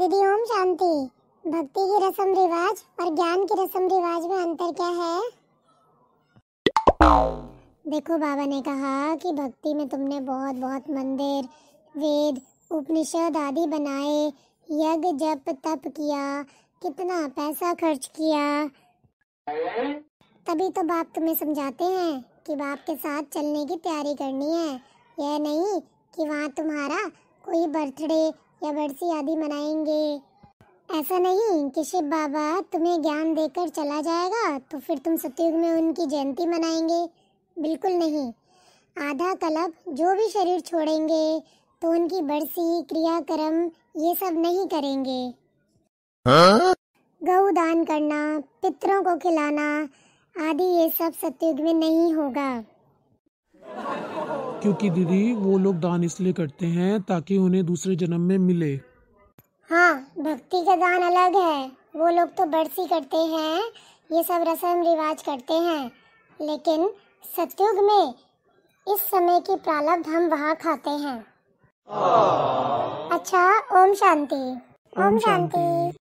दीदी ओम शांति भक्ति की रसम रिवाज और ज्ञान की रसम रिवाज में अंतर क्या है देखो बाबा ने कहा कि भक्ति में तुमने बहुत बहुत मंदिर वेद उपनिषद आदि बनाए यज्ञ जप तप किया कितना पैसा खर्च किया तभी तो बाप तुम्हें समझाते हैं कि बाप के साथ चलने की तैयारी करनी है यह नहीं कि वहाँ तुम्हारा कोई बर्थडे या बरसी आदि मनाएंगे ऐसा नहीं कि शिव बाबा तुम्हें ज्ञान देकर चला जाएगा तो फिर तुम सतयुग में उनकी जयंती मनाएंगे बिल्कुल नहीं आधा कलब जो भी शरीर छोड़ेंगे तो उनकी बरसी क्रियाक्रम ये सब नहीं करेंगे हाँ? गऊ गौ दान करना पितरों को खिलाना आदि ये सब सतयुग में नहीं होगा क्योंकि दीदी वो लोग दान इसलिए करते हैं ताकि उन्हें दूसरे जन्म में मिले हाँ भक्ति का दान अलग है वो लोग तो बरसी करते हैं ये सब रसम रिवाज करते हैं लेकिन सतयुग में इस समय की प्रालब्ध हम वहाँ खाते हैं हाँ। अच्छा ओम शांति ओम शांति